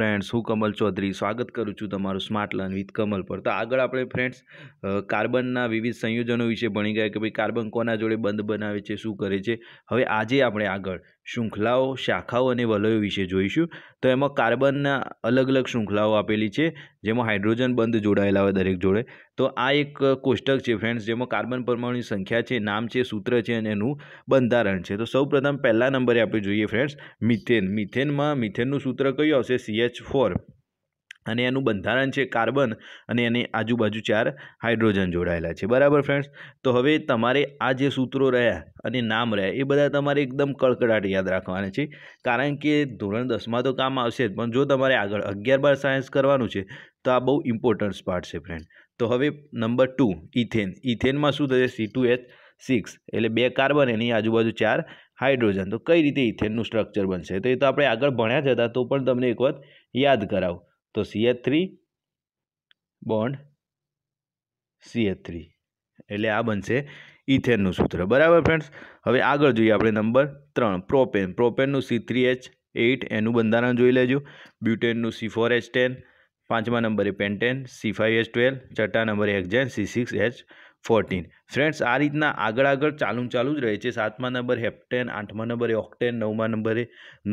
friends હું કમલ ચૌધરી સ્વાગત કરું છું તમારું સ્માર્ટ લર્ન વિથ કમલ પર તો આગળ આપણે ફ્રેન્ડ્સ કાર્બનના વિવિધ સંયોજનો વિશે ભણી ગયા કે ભાઈ કાર્બન કોના જોડે બંધ બનાવે છે શું કરે છે હવે આજે આપણે આગળ શૃંખલાઓ શાખાઓ અને વલયો વિશે જોઈશું તો એમાં કાર્બનના અલગ અલગ શૃંખલાઓ આપેલી છે જેમાં હાઇડ્રોજન બંધ જોડાયેલા હોય દરેક જોડે તો આ એક કોષ્ટક છે ફ્રેન્ડ્સ જેમાં કાર્બન પરમાણુની સંખ્યા છે નામ છે સૂત્ર છે અને એનું બંધારણ છે તો સૌપ્રથમ પહેલા નંબરે આપણે જોઈએ ફ્રેન્ડ્સ મિથેન મિથેનમાં મિથેનનું સૂત્ર કયું આવશે સીએચ ફોર અને એનું બંધારણ છે કાર્બન અને એની આજુબાજુ ચાર હાઇડ્રોજન જોડાયેલા છે બરાબર ફ્રેન્ડ્સ તો હવે તમારે આ જે સૂત્રો રહ્યા અને નામ રહ્યા એ બધા તમારે એકદમ કડકડાટ યાદ રાખવાના છે કારણ કે ધોરણ દસમાં તો કામ આવશે જ પણ જો તમારે આગળ અગિયાર બાર સાયન્સ કરવાનું છે તો આ બહુ ઇમ્પોર્ટન્ટ પાર્ટ છે ફ્રેન્ડ તો હવે નંબર ટુ ઇથેન ઇથેનમાં શું થશે સી ટુ એચ સિક્સ એટલે બે કાર્બન એની આજુબાજુ ચાર હાઇડ્રોજન તો કઈ રીતે ઇથેનનું સ્ટ્રક્ચર બનશે તો એ તો આપણે આગળ ભણ્યા જ હતા તો પણ તમને એક વાત યાદ કરાવું તો C H three bond C H three એટલે આ બનશે ઇથેનનું સૂત્ર બરાબર ફ્રેન્ડ્સ હવે આગળ જોઈએ આપણે નંબર ત્રણ પ્રોપેન પ્રોપેનનું સી થ્રી એચ એઇટ એનું બંધારણ જોઈ લેજો બ્યુટેનનું સી ફોર એચ ટેન પાંચમા નંબરે pentane C five H twelve છઠ્ઠા નંબરે hexane C six H fourteen friends આ રીતના આગળ આગળ ચાલુ ચાલુ જ રહે છે સાતમા નંબર હેપ્ટેન આઠમા નંબરે ઓક્ટેન નવમા નંબરે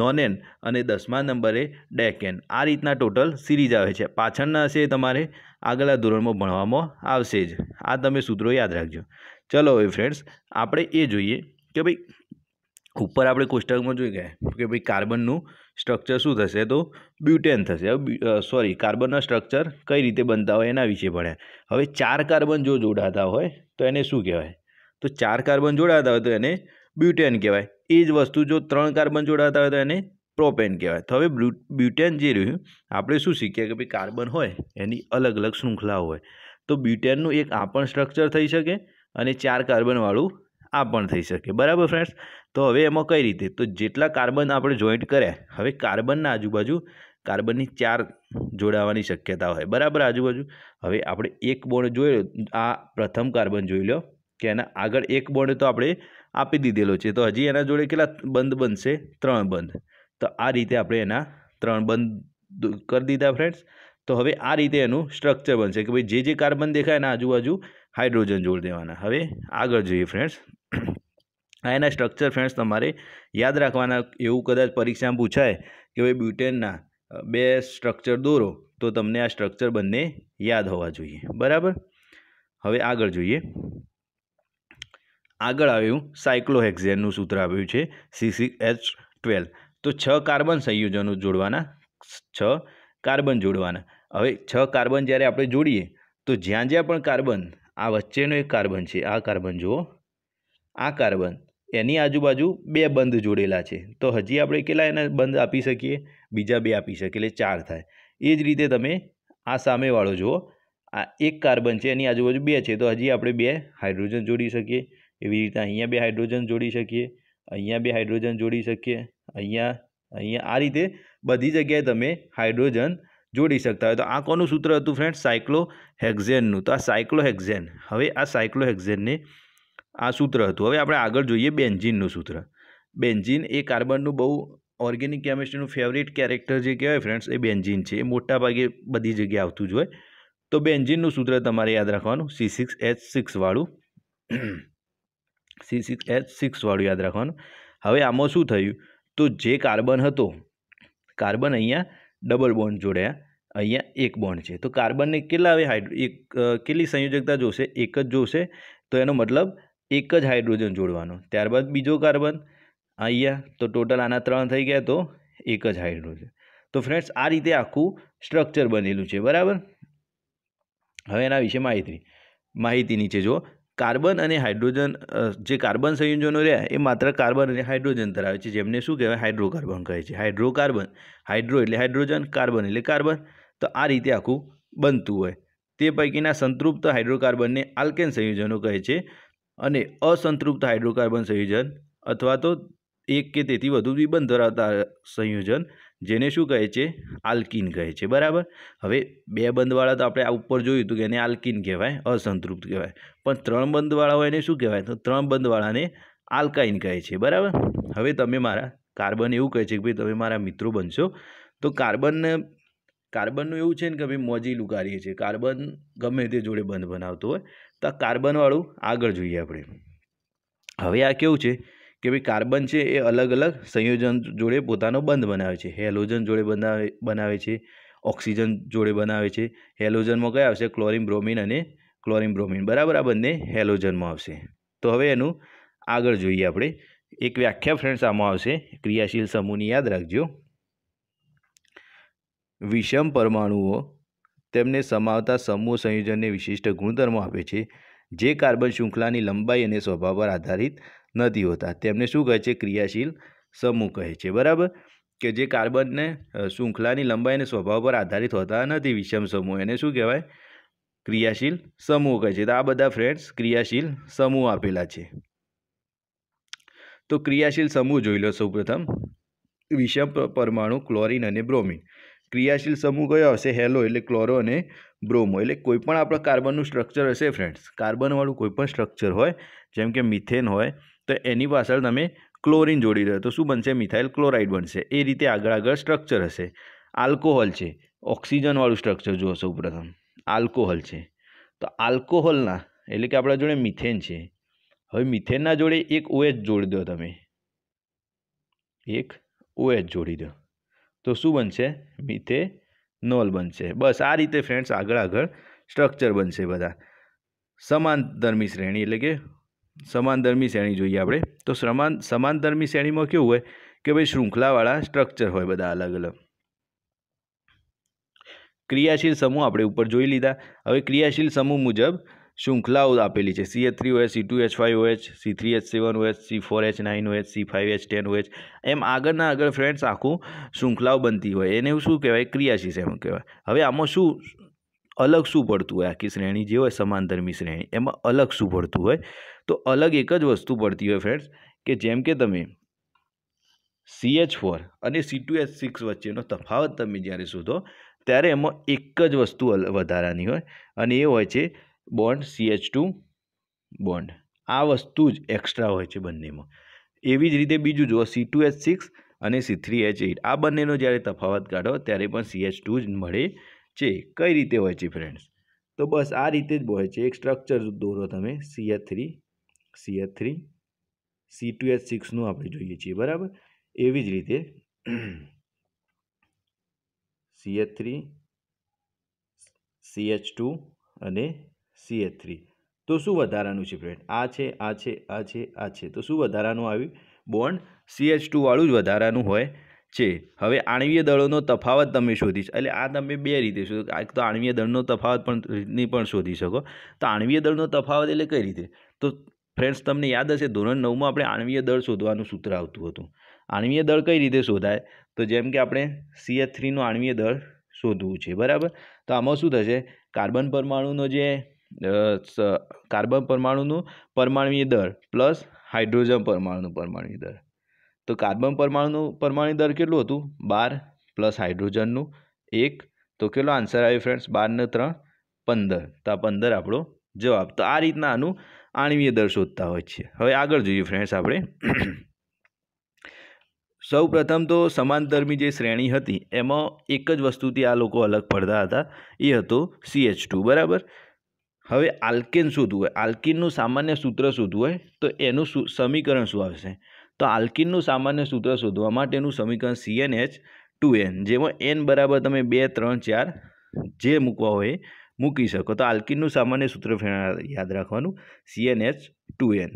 નોનેન અને દસમા નંબરે ડેકેન આ રીતના ટોટલ સિરીઝ આવે છે પાછળના હશે તમારે આગલા ધોરણમાં ભણવામાં આવશે જ આ તમે સૂત્રો યાદ રાખજો ચલો હવે ફ્રેન્ડ્સ આપણે એ જોઈએ કે ભાઈ ઉપર આપણે કોષ્ટકમાં જોઈ ગયા કે ભાઈ કાર્બનનું સ્ટ્રક્ચર શું થશે તો બ્યુટેન થશે હવે સોરી કાર્બનના સ્ટ્રક્ચર કઈ રીતે બનતા હોય એના વિશે ભણ્યા હવે ચાર કાર્બન જો જોડાતા હોય તો એને શું કહેવાય તો ચાર કાર્બન જોડાતા હોય તો એને બ્યુટેન કહેવાય એ જ વસ્તુ જો ત્રણ કાર્બન જોડાતા હોય તો એને પ્રોપેન કહેવાય તો હવે બ્યુટેન જે રહ્યું આપણે શું શીખ્યા કે ભાઈ કાર્બન હોય એની અલગ અલગ શૃંખલા હોય તો બ્યુટેનનું એક આ પણ સ્ટ્રક્ચર થઈ શકે અને ચાર કાર્બનવાળું આ પણ થઈ શકે બરાબર ફ્રેન્ડ્સ તો હવે એમાં કઈ રીતે તો જેટલા કાર્બન આપણે જોઈન્ટ કર્યા હવે કાર્બનના આજુબાજુ કાર્બનની ચાર જોડાવાની શક્યતા હોય બરાબર આજુબાજુ હવે આપણે એક બોન્ડ જોઈ લો આ પ્રથમ કાર્બન જોઈ લો કે એના આગળ એક બોન્ડ તો આપણે આપી દીધેલો છે તો હજી એના જોડે કેટલા બંધ બનશે ત્રણ બંધ તો આ રીતે આપણે એના ત્રણ બંધ કરી દીધા ફ્રેન્ડ્સ તો હવે આ રીતે એનું સ્ટ્રક્ચર બનશે કે ભાઈ જે જે કાર્બન દેખાય એના આજુબાજુ હાઇડ્રોજન જોડી દેવાના હવે આગળ જોઈએ ફ્રેન્ડ્સ આ એના સ્ટ્રક્ચર ફ્રેન્ડ્સ તમારે યાદ રાખવાના એવું કદાચ પરીક્ષામાં પૂછાય કે ભાઈ બ્યુટેનના બે સ્ટ્રક્ચર દોરો તો તમને આ સ્ટ્રક્ચર બંને યાદ હોવા જોઈએ બરાબર હવે આગળ જોઈએ આગળ આવ્યું સાયક્લોહેક્ઝેનનું સૂત્ર આવ્યું છે સીસી એચ ટ્વેલ્વ તો છ કાર્બન સંયોજનો જોડવાના છ કાર્બન જોડવાના હવે છ કાર્બન જ્યારે આપણે જોડીએ તો જ્યાં જ્યાં પણ કાર્બન આ વચ્ચેનો એક કાર્બન છે આ કાર્બન જુઓ આ કાર્બન એની આજુબાજુ બે બંધ જોડેલા છે તો હજી આપણે કેટલા એને બંધ આપી શકીએ બીજા બે આપી શકીએ એટલે ચાર થાય એ જ રીતે તમે આ સામેવાળો જુઓ આ એક કાર્બન છે એની આજુબાજુ બે છે તો હજી આપણે બે હાઇડ્રોજન જોડી શકીએ એવી રીતે અહીંયા બે હાઇડ્રોજન જોડી શકીએ અહીંયા બે હાઇડ્રોજન જોડી શકીએ અહીંયા અહીંયા આ રીતે બધી જગ્યાએ તમે હાઇડ્રોજન જોડી શકતા હોય તો આ કોનું સૂત્ર હતું ફ્રેન્ડ સાયક્લો હેક્ઝેનનું તો આ સાયક્લો હેક્ઝેન હવે આ સાયક્લો હેક્ઝેનને આ સૂત્ર હતું હવે આપણે આગળ જોઈએ બેન્ઝીનનું સૂત્ર બેન્ઝીન એ કાર્બનનું બહુ ઓર્ગેનિક કેમિસ્ટ્રીનું ફેવરિટ કેરેક્ટર જે કહેવાય ફ્રેન્ડ્સ એ બેન્ઝીન છે એ મોટાભાગે બધી જગ્યાએ આવતું જ હોય તો બેન્ઝીનનું સૂત્ર તમારે યાદ રાખવાનું સી સિક્સ એચ સિક્સવાળું સી સિક્સ એચ સિક્સવાળું યાદ રાખવાનું હવે આમાં શું થયું તો જે કાર્બન હતો કાર્બન અહીંયા ડબલ બોન્ડ જોડ્યા અહીંયા એક બોન્ડ છે તો કાર્બનને કેટલા હવે હાઇડ્રો એક કેટલી સંયોજકતા જોશે એક જ જોશે તો એનો મતલબ એક જ હાઇડ્રોજન જોડવાનો ત્યારબાદ બીજો કાર્બન અહીંયા તો ટોટલ આના ત્રણ થઈ ગયા તો એક જ હાઇડ્રોજન તો ફ્રેન્ડ્સ આ રીતે આખું સ્ટ્રક્ચર બનેલું છે બરાબર હવે એના વિશે માહિતી માહિતી નીચે જો કાર્બન અને હાઇડ્રોજન જે કાર્બન સંયોજનો રહ્યા એ માત્ર કાર્બન અને હાઇડ્રોજન ધરાવે છે જેમને શું કહેવાય હાઇડ્રોકાર્બન કહે છે હાઇડ્રોકાર્બન હાઇડ્રો એટલે હાઇડ્રોજન કાર્બન એટલે કાર્બન તો આ રીતે આખું બનતું હોય તે પૈકીના સંતૃપ્ત હાઇડ્રોકાર્બનને આલ્કેન સંયોજનો કહે છે અને અસંતૃપ્ત હાઇડ્રોકાર્બન સંયોજન અથવા તો એક કે તેથી વધુ દ્વિબંધ ધરાવતા સંયોજન જેને શું કહે છે આલ્કિન કહે છે બરાબર હવે બે બંધવાળા તો આપણે આ ઉપર જોયું હતું કે એને આલ્કિન કહેવાય અસંતૃપ્ત કહેવાય પણ ત્રણ બંધવાળા હોય એને શું કહેવાય તો ત્રણ બંધવાળાને આલ્કાઇન કહે છે બરાબર હવે તમે મારા કાર્બન એવું કહે છે કે ભાઈ તમે મારા મિત્રો બનશો તો કાર્બન કાર્બનનું એવું છે ને કે ભાઈ મોજી લુકારીએ છીએ કાર્બન ગમે તે જોડે બંધ બનાવતો હોય તો કાર્બનવાળું આગળ જોઈએ આપણે હવે આ કેવું છે કે ભાઈ કાર્બન છે એ અલગ અલગ સંયોજન જોડે પોતાનો બંધ બનાવે છે હેલોજન જોડે બનાવે બનાવે છે ઓક્સિજન જોડે બનાવે છે હેલોજનમાં કયા આવશે ક્લોરિન બ્રોમિન અને ક્લોરિન બ્રોમિન બરાબર આ બંને હેલોજનમાં આવશે તો હવે એનું આગળ જોઈએ આપણે એક વ્યાખ્યા ફ્રેન્ડ્સ આમાં આવશે ક્રિયાશીલ સમૂહની યાદ રાખજો વિષમ પરમાણુઓ તેમને સમાવતા સમૂહ સંયોજનને વિશિષ્ટ ગુણધર્મો આપે છે જે કાર્બન શૃંખલાની લંબાઈ અને સ્વભાવ પર આધારિત નથી હોતા તેમને શું કહે છે ક્રિયાશીલ સમૂહ કહે છે બરાબર કે જે કાર્બનને શૃંખલાની લંબાઈ અને સ્વભાવ પર આધારિત હોતા નથી વિષમ સમૂહ એને શું કહેવાય ક્રિયાશીલ સમૂહ કહે છે તો આ બધા ફ્રેન્ડ્સ ક્રિયાશીલ સમૂહ આપેલા છે તો ક્રિયાશીલ સમૂહ જોઈ લો સૌપ્રથમ વિષમ પરમાણુ ક્લોરિન અને બ્રોમિન ક્રિયાશીલ સમૂહ કયો આવશે હેલો એટલે ક્લોરો અને બ્રોમો એટલે કોઈપણ આપણા કાર્બનનું સ્ટ્રક્ચર હશે ફ્રેન્ડ્સ કાર્બનવાળું કોઈપણ સ્ટ્રક્ચર હોય જેમ કે મિથેન હોય તો એની પાછળ તમે ક્લોરિન જોડી દો તો શું બનશે મિથાઇલ ક્લોરાઇડ બનશે એ રીતે આગળ આગળ સ્ટ્રક્ચર હશે આલ્કોહોલ છે ઓક્સિજનવાળું સ્ટ્રક્ચર જુઓ સૌ પ્રથમ આલ્કોહોલ છે તો આલ્કોહોલના એટલે કે આપણા જોડે મિથેન છે હવે મિથેનના જોડે એક ઓએચ OH જોડી દો તમે એક ઓએચ OH જોડી દો તો શું બનશે મિથે નોલ બનશે બસ આ રીતે ફ્રેન્ડ્સ આગળ આગળ સ્ટ્રક્ચર બનશે બધા સમાનધર્મી શ્રેણી એટલે કે સમાનધર્મી શ્રેણી જોઈએ આપણે તો સમાન સમાનધર્મી શ્રેણીમાં કેવું હોય કે ભાઈ શૃંખલાવાળા સ્ટ્રક્ચર હોય બધા અલગ અલગ ક્રિયાશીલ સમૂહ આપણે ઉપર જોઈ લીધા હવે ક્રિયાશીલ સમૂહ મુજબ શૃંખલાઓ આપેલી છે C H three O H C two H five O H C three H seven O H C four H nine O H C five H ten O H એમ આગળના આગળ ફ્રેન્ડ્સ આખું શૃંખલાઓ બનતી હોય એને શું કહેવાય ક્રિયાશીલ એમ કહેવાય હવે આમાં શું અલગ શું પડતું હોય આખી શ્રેણી જે હોય સમાનધર્મી શ્રેણી એમાં અલગ શું પડતું હોય તો અલગ એક જ વસ્તુ પડતી હોય ફ્રેન્ડ્સ કે જેમ કે તમે સી એચ ફોર અને સી ટુ એચ સિક્સ વચ્ચેનો તફાવત તમે જ્યારે શોધો ત્યારે એમાં એક જ વસ્તુ વધારાની હોય અને એ હોય છે bond C H two bond આ વસ્તુ જ એક્સ્ટ્રા હોય છે બંનેમાં એવી જ રીતે બીજું જુઓ સી ટુ એચ સિક્સ અને સી થ્રી એચ એઇટ આ બંનેનો જ્યારે તફાવત કાઢો ત્યારે પણ સી એચ ટુ જ મળે છે કઈ રીતે હોય છે ફ્રેન્ડ્સ તો બસ આ રીતે જ હોય છે એક સ્ટ્રક્ચર દોરો તમે C H three C H three C two H સિક્સનું આપણે જોઈએ છીએ બરાબર એવી જ રીતે C H three C H two અને સી થ્રી તો શું વધારાનું છે ફ્રેન્ડ આ છે આ છે આ છે આ છે તો શું વધારાનું આવ્યું બોન્ડ સી એચ ટુવાળું જ વધારાનું હોય છે હવે આણવીય દળોનો તફાવત તમે શોધી એટલે આ તમે બે રીતે શોધો એક તો આણવીય દળનો તફાવત પણ ની પણ શોધી શકો તો આણવીય દળનો તફાવત એટલે કઈ રીતે તો ફ્રેન્ડ્સ તમને યાદ હશે ધોરણ નવમાં આપણે આણવીય દળ શોધવાનું સૂત્ર આવતું હતું આણવીય દળ કઈ રીતે શોધાય તો જેમ કે આપણે સીએચ થ્રીનું આણવીય દળ શોધવું છે બરાબર તો આમાં શું થશે કાર્બન પરમાણુનો જે કાર્બન પરમાણુનું પરમાણ્વીય દર પ્લસ હાઇડ્રોજન પરમાણુનું પરમાણ્વીય દર તો કાર્બન પરમાણુનું પરમાણુય દર કેટલું હતું બાર પ્લસ હાઇડ્રોજનનું એક તો કેટલો આન્સર આવ્યો ફ્રેન્ડ્સ બારને ત્રણ પંદર તો આ પંદર આપણો જવાબ તો આ રીતના આનું આણવીય દર શોધતા હોય છે હવે આગળ જોઈએ ફ્રેન્ડ્સ આપણે સૌ પ્રથમ તો સમાનધર્મી જે શ્રેણી હતી એમાં એક જ વસ્તુથી આ લોકો અલગ પડતા હતા એ હતો સીએચ ટુ બરાબર હવે આલ્કેન શોધવું હોય આલ્કિનનું સામાન્ય સૂત્ર શોધવું હોય તો એનું સમીકરણ શું આવશે તો આલ્કિનનું સામાન્ય સૂત્ર શોધવા માટેનું સમીકરણ સીએન એચ ટુ એન જેમાં એન બરાબર તમે બે ત્રણ ચાર જે મૂકવા હોય મૂકી શકો તો આલ્કિનનું સામાન્ય સૂત્ર યાદ રાખવાનું સીએન એચ ટુ એન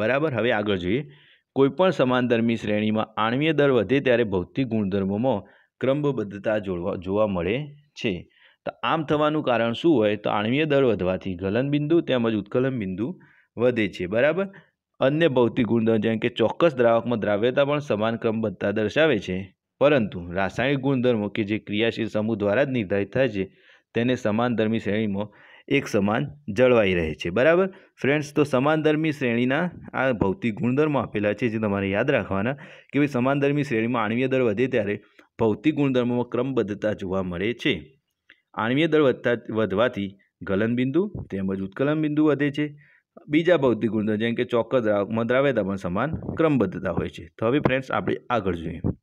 બરાબર હવે આગળ જોઈએ કોઈપણ સમાનધર્મી શ્રેણીમાં આણ્વીય દર વધે ત્યારે ભૌતિક ગુણધર્મોમાં ક્રમબદ્ધતા જોડવા જોવા મળે છે તો આમ થવાનું કારણ શું હોય તો આણવીય દળ વધવાથી ગલન બિંદુ તેમજ ઉત્કલન બિંદુ વધે છે બરાબર અન્ય ભૌતિક ગુણધર્મ જેમ કે ચોક્કસ દ્રાવકમાં દ્રાવ્યતા પણ સમાન ક્રમબદ્ધતા દર્શાવે છે પરંતુ રાસાયણિક ગુણધર્મો કે જે ક્રિયાશીલ સમૂહ દ્વારા જ નિર્ધારિત થાય છે તેને સમાનધર્મી શ્રેણીમાં એક સમાન જળવાઈ રહે છે બરાબર ફ્રેન્ડ્સ તો સમાનધર્મી શ્રેણીના આ ભૌતિક ગુણધર્મો આપેલા છે જે તમારે યાદ રાખવાના કે ભાઈ સમાનધર્મી શ્રેણીમાં આણવીય દર વધે ત્યારે ભૌતિક ગુણધર્મોમાં ક્રમબદ્ધતા જોવા મળે છે આણ્વીય દળ વધતા વધવાથી ગલનબિંદુ તેમજ ઉત્કલન બિંદુ વધે છે બીજા ભૌતિક ગુણધર્મ જેમ કે ચોક્કસ દ્રાવ્યતા પણ સમાન ક્રમબદ્ધતા હોય છે તો હવે ફ્રેન્ડ્સ આપણે આગળ જોઈએ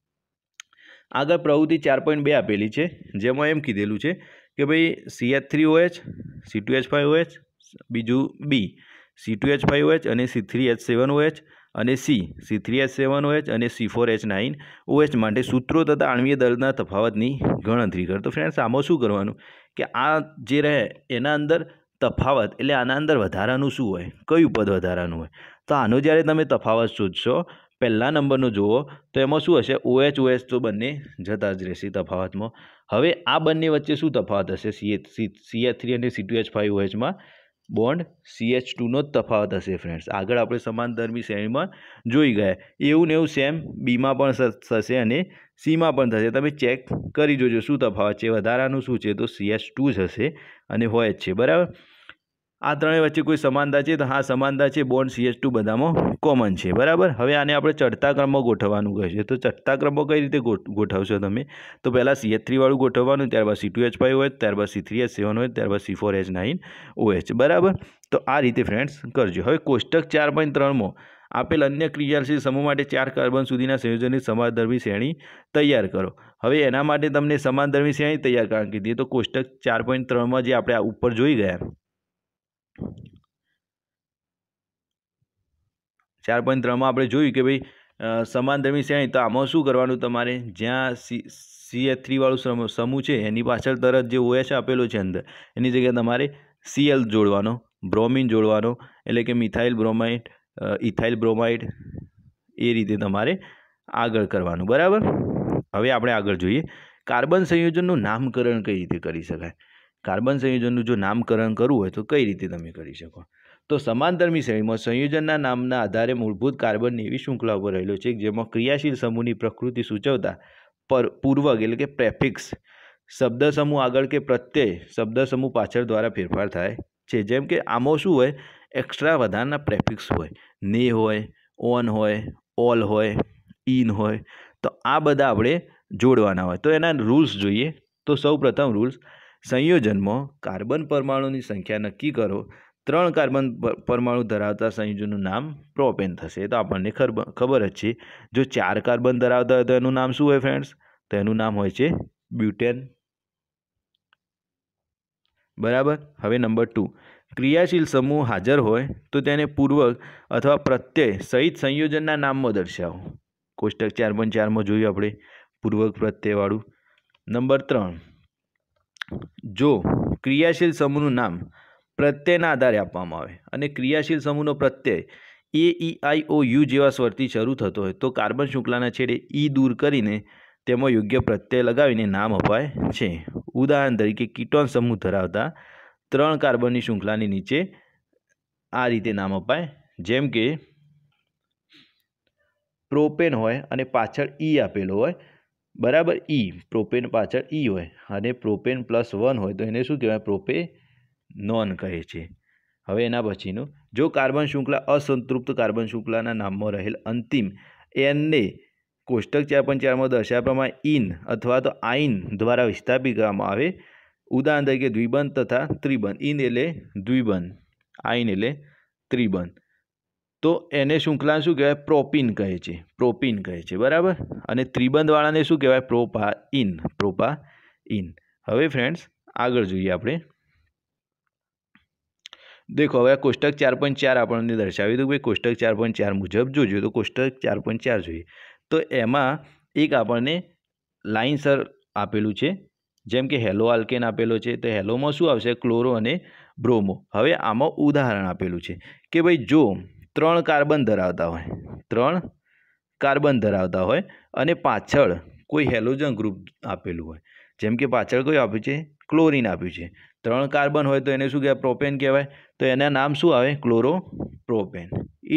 આગળ પ્રવૃત્તિ ચાર પોઈન્ટ બે આપેલી છે જેમાં એમ કીધેલું છે કે ભાઈ C H three O H C two H five O H બીજું B C two H five O H અને C three H seven O H અને C C three H seven O H અને C four H nine O H માટે સૂત્રો તથા આણવીય દળના તફાવતની ગણતરી કરો તો ફ્રેન્ડ્સ આમાં શું કરવાનું કે આ જે રહે એના અંદર તફાવત એટલે આના અંદર વધારાનું શું હોય કયું પદ વધારાનું હોય તો આનો જ્યારે તમે તફાવત શોધશો પહેલા નંબરનો જુઓ તો એમાં શું હશે ઓએચ ઓએચ તો બંને જતા જ રહેશે તફાવતમાં હવે આ બંને વચ્ચે શું તફાવત હશે સી સી સી થ્રી અને સી ટુ એચ ફાઇવ ઓએચમાં બોન્ડ સી એચ ટુનો જ તફાવત હશે ફ્રેન્ડ્સ આગળ આપણે સમાનધર્મી શ્રેણીમાં જોઈ ગયા એવું ને એવું સેમ બીમાં પણ થશે અને સીમાં પણ થશે તમે ચેક કરી જોજો શું તફાવત છે વધારાનું શું છે તો સી એચ ટુ જ હશે અને હોય જ છે બરાબર આ ત્રણેય વચ્ચે કોઈ સમાનતા છે તો હા સમાનતા છે બોન્ડ સીએચ ટુ બધામાં કોમન છે બરાબર હવે આને આપણે ચઢતા ક્રમમાં ગોઠવવાનું કહીશું તો ચઢતા ક્રમમાં કઈ રીતે ગોઠવશો તમે તો પહેલાં સીએચ થ્રીવાળું ગોઠવવાનું ત્યારબાદ સી ટુ એચ ફાઇવ હોય ત્યારબાદ સી થ્રી એચ સેવન હોય ત્યારબાદ C four H nine O H બરાબર તો આ રીતે ફ્રેન્ડ્સ કરજો હવે કોષ્ટક ચાર પોઈન્ટ ત્રણમાં આપેલ અન્ય ક્રિયાશીલ સમૂહ માટે ચાર કાર્બન સુધીના સંયોજનની સમાનધર્મી શ્રેણી તૈયાર કરો હવે એના માટે તમને સમાનધર્મી શ્રેણી તૈયાર કારણ કીધી તો કોષ્ટક ચાર પોઈન્ટ ત્રણમાં જે આપણે આ ઉપર જોઈ ગયા ચાર પોઈન્ટ ત્રણમાં આપણે જોયું કે ભાઈ સમાંતરમી શ્રેણી તો આમાં શું કરવાનું તમારે જ્યાં સી સી એચ થ્રીવાળું સમૂહ છે એની પાછળ તરત જે ઓએચ આપેલો છે અંદર એની જગ્યાએ તમારે સીએલ જોડવાનો બ્રોમિન જોડવાનો એટલે કે મિથાઇલ બ્રોમાઇડ ઇથાઇલ બ્રોમાઇડ એ રીતે તમારે આગળ કરવાનું બરાબર હવે આપણે આગળ જોઈએ કાર્બન સંયોજનનું નામકરણ કઈ રીતે કરી શકાય કાર્બન સંયોજનનું જો નામકરણ કરવું હોય તો કઈ રીતે તમે કરી શકો તો સમાનધર્મી શ્રેણીમાં સંયોજનના નામના આધારે મૂળભૂત કાર્બનની એવી શૃંખલા ઉપર રહેલો છે જેમાં ક્રિયાશીલ સમૂહની પ્રકૃતિ સૂચવતા પર પૂર્વક એટલે કે પ્રેફિક્સ શબ્દ સમૂહ આગળ કે પ્રત્યય શબ્દ સમૂહ પાછળ દ્વારા ફેરફાર થાય છે જેમ કે આમાં શું હોય એક્સ્ટ્રા વધારના પ્રેફિક્સ હોય ને હોય ઓન હોય ઓલ હોય ઇન હોય તો આ બધા આપણે જોડવાના હોય તો એના રૂલ્સ જોઈએ તો સૌ પ્રથમ રૂલ્સ સંયોજનમાં કાર્બન પરમાણુની સંખ્યા નક્કી કરો ત્રણ કાર્બન પરમાણુ ધરાવતા સંયોજનનું નામ પ્રોપેન થશે તો આપણને ખબર જ છે જો ચાર કાર્બન ધરાવતા હોય તો એનું નામ શું હોય ફ્રેન્ડ્સ તો એનું નામ હોય છે બ્યુટેન બરાબર હવે નંબર ટુ ક્રિયાશીલ સમૂહ હાજર હોય તો તેને પૂર્વક અથવા પ્રત્યય સહિત સંયોજનના નામમાં દર્શાવો કોષ્ટક ચાર પણ ચારમાં જોયું આપણે પૂર્વક પ્રત્યયવાળું નંબર ત્રણ જો ક્રિયાશીલ સમૂહનું નામ પ્રત્યયના આધારે આપવામાં આવે અને ક્રિયાશીલ સમૂહનો પ્રત્યય એ ઈ આઈ ઓ યુ જેવા સ્વરથી શરૂ થતો હોય તો કાર્બન શૃંખલાના છેડે ઈ e દૂર કરીને તેમાં યોગ્ય પ્રત્યય લગાવીને નામ અપાય છે ઉદાહરણ તરીકે કીટોન સમૂહ ધરાવતા ત્રણ કાર્બનની શૃંખલાની નીચે આ રીતે નામ અપાય જેમ કે પ્રોપેન હોય અને પાછળ ઈ e આપેલો હોય બરાબર ઈ e, પ્રોપેન પાછળ ઈ e હોય અને પ્રોપેન પ્લસ વન હોય તો એને શું કહેવાય પ્રોપે નોન કહે છે હવે એના પછીનું જો કાર્બન શૃંખલા અસંતૃપ્ત કાર્બન શૃંખલાના નામમાં રહેલ અંતિમ એનને કોષ્ટક ચાર પણ ચારમાં દર્શાવ્યા પ્રમાણે ઇન અથવા તો આઈન દ્વારા વિસ્થાપિત કરવામાં આવે ઉદાહરણ તરીકે દ્વિબંધ તથા ત્રિબંધ ઇન એટલે દ્વિબંધ આઈન એટલે ત્રિબંધ તો એને શૃંખલા શું કહેવાય પ્રોપિન કહે છે પ્રોપિન કહે છે બરાબર અને ત્રિબંધવાળાને શું કહેવાય પ્રોપા ઇન પ્રોપા ઇન હવે ફ્રેન્ડ્સ આગળ જોઈએ આપણે દેખો હવે કોષ્ટક ચાર પોઈન્ટ ચાર આપણને દર્શાવ્યું હતું કે કોષ્ટક ચાર પોઈન્ટ ચાર મુજબ જોજો તો કોષ્ટક ચાર પોઈન્ટ ચાર જોઈએ તો એમાં એક આપણને લાઇનસર આપેલું છે જેમ કે હેલો આલ્કેન આપેલો છે તો હેલોમાં શું આવશે ક્લોરો અને બ્રોમો હવે આમાં ઉદાહરણ આપેલું છે કે ભાઈ જો ત્રણ કાર્બન ધરાવતા હોય ત્રણ કાર્બન ધરાવતા હોય અને પાછળ કોઈ હેલોજન ગ્રુપ આપેલું હોય જેમ કે પાછળ કોઈ આપ્યું છે ક્લોરિન આપ્યું છે ત્રણ કાર્બન હોય તો એને શું કહેવાય પ્રોપેન કહેવાય તો એના નામ શું આવે ક્લોરો પ્રોપેન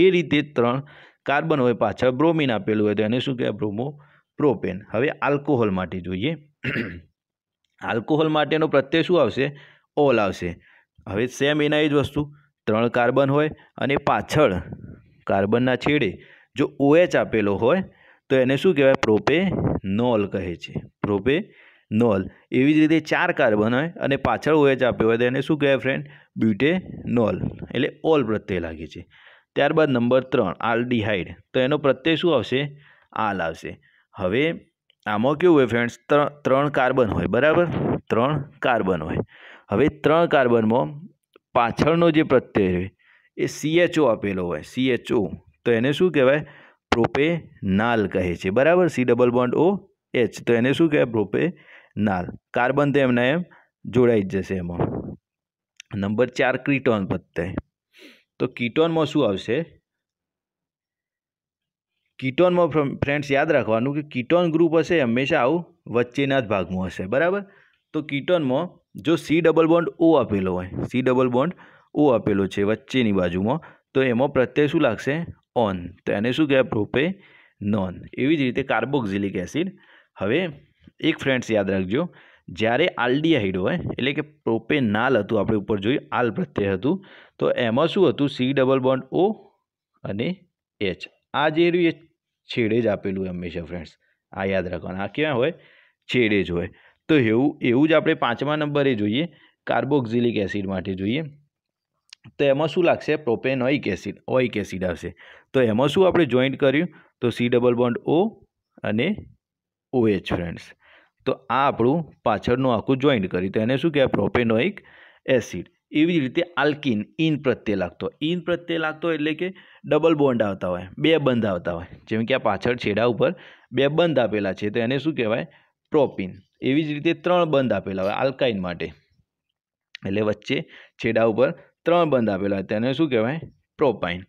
એ રીતે ત્રણ કાર્બન હોય પાછળ બ્રોમિન આપેલું હોય તો એને શું કહેવાય બ્રોમો પ્રોપેન હવે આલ્કોહોલ માટે જોઈએ આલ્કોહોલ માટેનો પ્રત્યય શું આવશે ઓલ આવશે હવે સેમ એના એ જ વસ્તુ ત્રણ કાર્બન હોય અને પાછળ કાર્બનના છેડે જો ઓએચ OH આપેલો હોય તો એને શું કહેવાય પ્રોપેનોલ કહે છે પ્રોપેનોલ એવી જ રીતે ચાર કાર્બન હોય અને પાછળ ઓએચ OH આપ્યો હોય તો એને શું કહેવાય ફ્રેન્ડ બ્યુટેનોલ એટલે ઓલ પ્રત્યય લાગે છે ત્યારબાદ નંબર ત્રણ આલ્ડીહાઇડ તો એનો પ્રત્યય શું આવશે આલ આવશે હવે આમાં કેવું હોય ફ્રેન્ડ્સ ત્રણ ત્રણ કાર્બન હોય બરાબર ત્રણ કાર્બન હોય હવે ત્રણ કાર્બનમાં પાછળનો જે પ્રત્યય એ સી એચ ઓ આપેલો હોય સી એચ ઓ તો એને શું કહેવાય પ્રોપે નાલ કહે છે બરાબર C double bond O H તો એને શું કહેવાય પ્રોપેનાલ કાર્બન તો એમને એમ જોડાઈ જ જશે એમાં નંબર ચાર ક્રિટોન પ્રત્યય તો કીટોનમાં શું આવશે કીટોનમાં ફ્રેન્ડ્સ યાદ રાખવાનું કે કિટોન ગ્રુપ હશે હંમેશા આવું વચ્ચેના જ ભાગમાં હશે બરાબર તો કીટોનમાં જો સી ડબલ બોન્ડ ઓ આપેલો હોય સી ડબલ બોન્ડ ઓ આપેલો છે વચ્ચેની બાજુમાં તો એમાં પ્રત્યય શું લાગશે ઓન તો એને શું કહેવાય પ્રોપે નોન એવી જ રીતે કાર્બોક્ઝિલિક એસિડ હવે એક ફ્રેન્ડ્સ યાદ રાખજો જ્યારે આલ્ડીહાઇડ હોય એટલે કે પ્રોપેનાલ હતું આપણે ઉપર જોયું આલ પ્રત્યય હતું તો એમાં શું હતું સી ડબલ બોન્ડ ઓ અને એચ આ જે રહ્યું એ છેડે જ આપેલું હંમેશા ફ્રેન્ડ્સ આ યાદ રાખવાનું આ ક્યાં હોય છેડે જ હોય તો એવું એવું જ આપણે પાંચમા નંબરે જોઈએ કાર્બોક્ઝિલિક એસિડ માટે જોઈએ તો એમાં શું લાગશે propanoic acid oic acid આવશે તો એમાં શું આપણે જોઈન્ટ કર્યું તો સી ડબલ બોન્ડ ઓ અને ઓ એચ ફ્રેન્ડ્સ તો આ આપણું પાછળનું આખું જોઈન્ટ કર્યું તો એને શું કહેવાય પ્રોપેનોઇક એસિડ એવી જ રીતે આલ્કિન ઇન પ્રત્યે લાગતો ઇન પ્રત્યે લાગતો એટલે કે ડબલ બોન્ડ આવતા હોય બે બંધ આવતા હોય જેમ કે આ પાછળ છેડા ઉપર બે બંધ આપેલા છે તો એને શું કહેવાય પ્રોપિન એવી જ રીતે ત્રણ બંધ આપેલા હોય આલ્કાઇન માટે એટલે વચ્ચે છેડા ઉપર ત્રણ બંધ આપેલા હોય તેને શું કહેવાય પ્રોપાઇન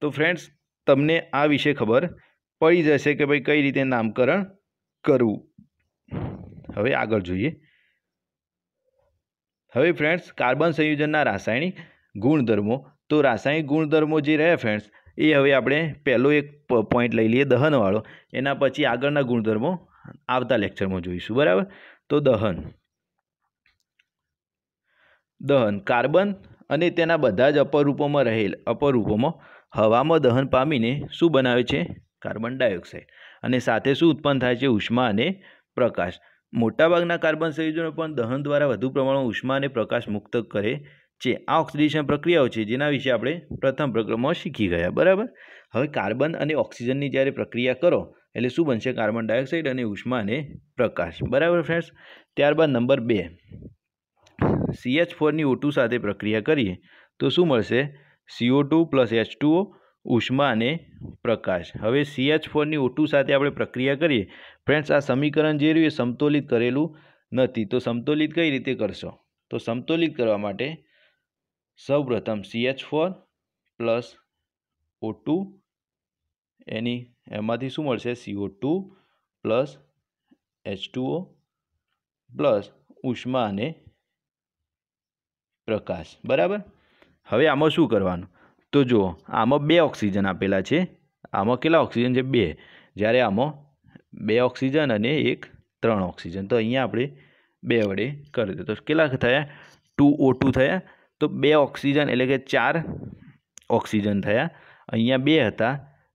તો ફ્રેન્ડ્સ તમને આ વિશે ખબર પડી જશે કે ભાઈ કઈ રીતે નામકરણ કરવું હવે આગળ જોઈએ હવે ફ્રેન્ડ્સ કાર્બન સંયોજનના રાસાયણિક ગુણધર્મો તો રાસાયણિક ગુણધર્મો જે રહે ફ્રેન્ડ્સ એ હવે આપણે પહેલો એક પોઈન્ટ લઈ લઈએ દહનવાળો એના પછી આગળના ગુણધર્મો આવતા લેક્ચરમાં જોઈશું બરાબર તો દહન દહન કાર્બન અને તેના બધા જ અપરૂપોમાં રહેલ અપરૂપોમાં હવામાં દહન પામીને શું બનાવે છે કાર્બન ડાયોક્સાઇડ અને સાથે શું ઉત્પન્ન થાય છે ઉષ્મા અને પ્રકાશ મોટાભાગના કાર્બન સંયોજનો પણ દહન દ્વારા વધુ પ્રમાણમાં ઉષ્મા અને પ્રકાશ મુક્ત કરે છે આ ઓક્સિડેશન પ્રક્રિયાઓ છે જેના વિશે આપણે પ્રથમ પ્રક્રમમાં શીખી ગયા બરાબર હવે કાર્બન અને ઓક્સિજનની જ્યારે પ્રક્રિયા કરો એટલે શું બનશે કાર્બન ડાયોક્સાઇડ અને ઉષ્મા અને પ્રકાશ બરાબર ફ્રેન્ડ્સ ત્યારબાદ નંબર બે સીએચ ફોરની ઓટુ સાથે પ્રક્રિયા કરીએ તો શું મળશે C O two plus H two O ઉષ્મા અને પ્રકાશ હવે સીએચ ફોરની ઓટુ સાથે આપણે પ્રક્રિયા કરીએ ફ્રેન્ડ્સ આ સમીકરણ જે રહ્યું એ સમતોલિત કરેલું નથી તો સમતોલિત કઈ રીતે કરશો તો સમતોલિત કરવા માટે સૌપ્રથમ સીએચ ફોર પ્લસ ઓટુ એની એમાંથી શું મળશે C O two plus H two O plus ઉષ્મા અને પ્રકાશ બરાબર હવે આમાં શું કરવાનું તો જુઓ આમાં બે ઓક્સિજન આપેલા છે આમાં કેટલા ઓક્સિજન છે બે જ્યારે આમાં બે ઓક્સિજન અને એક ત્રણ ઓક્સિજન તો અહીંયા આપણે બે વડે કરી દઈએ તો કેટલા થયા ટુ ઓ ટુ થયા તો બે ઓક્સિજન એટલે કે ચાર ઓક્સિજન થયા અહીંયા બે હતા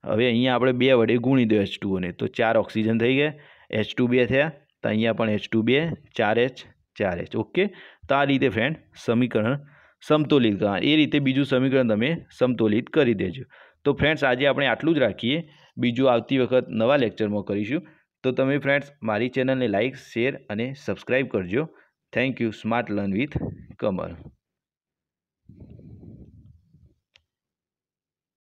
હવે અહીંયા આપણે બે વડે ગુણી દો એચ ટુઓને તો ચાર ઓક્સિજન થઈ ગયા એચ ટુ બે થયા તો અહીંયા પણ એચ ટુ બે ચાર એચ ચાર એચ ઓકે તો આ રીતે ફ્રેન્ડ સમીકરણ સમતોલિત કરવા એ રીતે બીજું સમીકરણ તમે સમતોલિત કરી દેજો તો ફ્રેન્ડ્સ આજે આપણે આટલું જ રાખીએ બીજું આવતી વખત નવા લેક્ચરમાં કરીશું તો તમે ફ્રેન્ડ્સ મારી ચેનલને લાઇક શેર અને સબસ્ક્રાઈબ કરજો thank you smart learn with કમર